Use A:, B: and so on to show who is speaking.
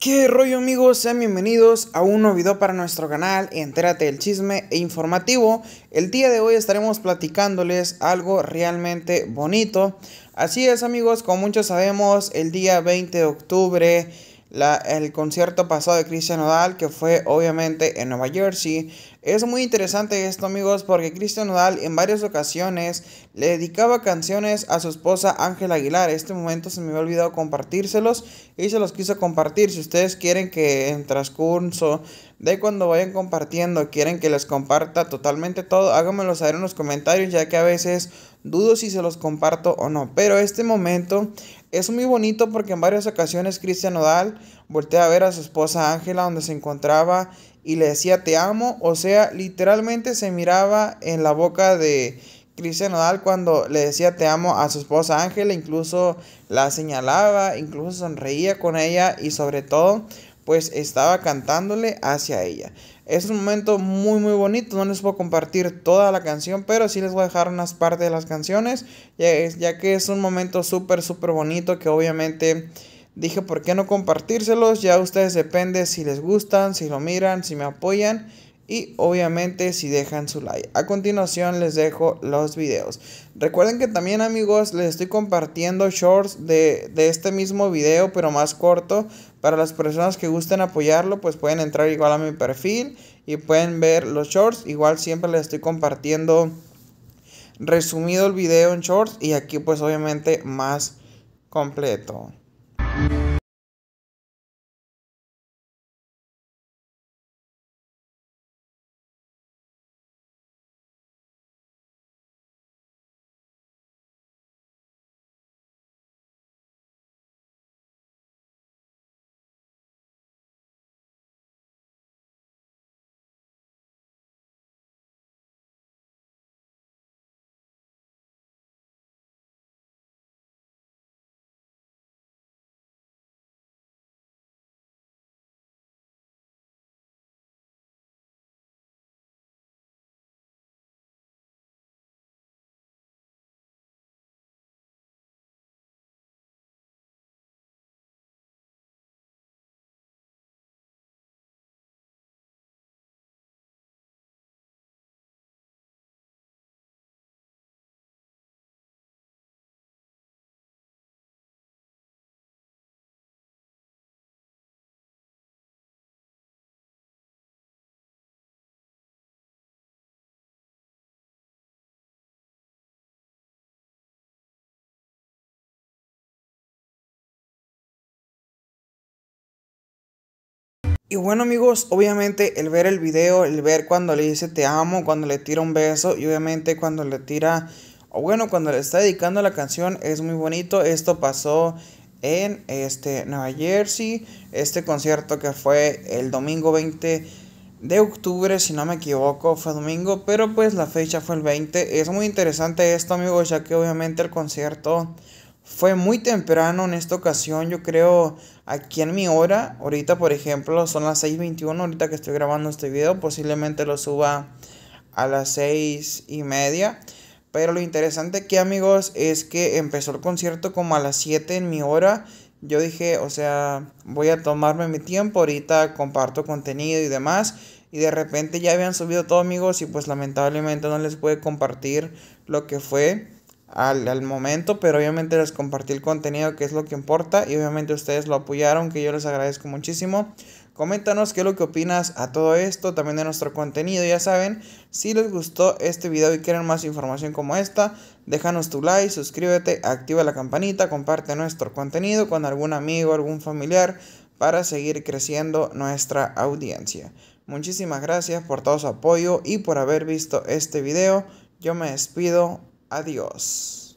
A: ¿Qué rollo amigos? Sean bienvenidos a un nuevo video para nuestro canal Entérate del chisme e informativo. El día de hoy estaremos platicándoles algo realmente bonito. Así es amigos, como muchos sabemos, el día 20 de octubre la, el concierto pasado de Cristian Nodal, que fue obviamente en Nueva Jersey. Es muy interesante esto, amigos, porque Cristian Nodal en varias ocasiones le dedicaba canciones a su esposa Ángela Aguilar. Este momento se me había olvidado compartírselos y se los quiso compartir. Si ustedes quieren que en transcurso de cuando vayan compartiendo, quieren que les comparta totalmente todo, háganmelo saber en los comentarios, ya que a veces dudo si se los comparto o no. Pero este momento es muy bonito porque en varias ocasiones Cristian Nodal voltea a ver a su esposa Ángela donde se encontraba y le decía te amo, o sea, literalmente se miraba en la boca de Cristian Nodal cuando le decía te amo a su esposa Ángela, incluso la señalaba, incluso sonreía con ella y sobre todo pues estaba cantándole hacia ella. Es un momento muy muy bonito, no les puedo compartir toda la canción, pero sí les voy a dejar unas partes de las canciones, ya, que es un momento súper súper bonito que obviamente dije, ¿por qué no compartírselos? Ya a ustedes depende si les gustan, si lo miran, si me apoyan y obviamente si dejan su like. A continuación les dejo los videos. Recuerden que también amigos les estoy compartiendo shorts de, de este mismo video pero más corto para las personas que gusten apoyarlo, pues pueden entrar igual a mi perfil y pueden ver los shorts. Igual siempre les estoy compartiendo resumido el video en shorts y aquí pues obviamente más completo. Y bueno amigos, obviamente el ver el video, el ver cuando le dice te amo, cuando le tira un beso y obviamente cuando le tira, o bueno, cuando le está dedicando la canción es muy bonito. Esto pasó en este Nueva Jersey, este concierto que fue el domingo 20 de octubre, si no me equivoco, fue domingo, pero pues la fecha fue el 20. Es muy interesante esto amigos, ya que obviamente el concierto fue muy temprano en esta ocasión, yo creo aquí en mi hora, ahorita por ejemplo son las 6.21, ahorita que estoy grabando este video, posiblemente lo suba a las 6 y media. Pero lo interesante aquí amigos es que empezó el concierto como a las 7 en mi hora. Yo dije, o sea, voy a tomarme mi tiempo, ahorita comparto contenido y demás y de repente ya habían subido todo amigos y pues lamentablemente no les pude compartir lo que fue al, momento, pero obviamente les compartí el contenido que es lo que importa y obviamente ustedes lo apoyaron, que yo les agradezco muchísimo. Coméntanos qué es lo que opinas a todo esto, también de nuestro contenido, ya saben, si les gustó este video y quieren más información como esta, déjanos tu like, suscríbete, activa la campanita, comparte nuestro contenido con algún amigo, algún familiar para seguir creciendo nuestra audiencia. Muchísimas gracias por todo su apoyo y por haber visto este video. Yo me despido. Adiós.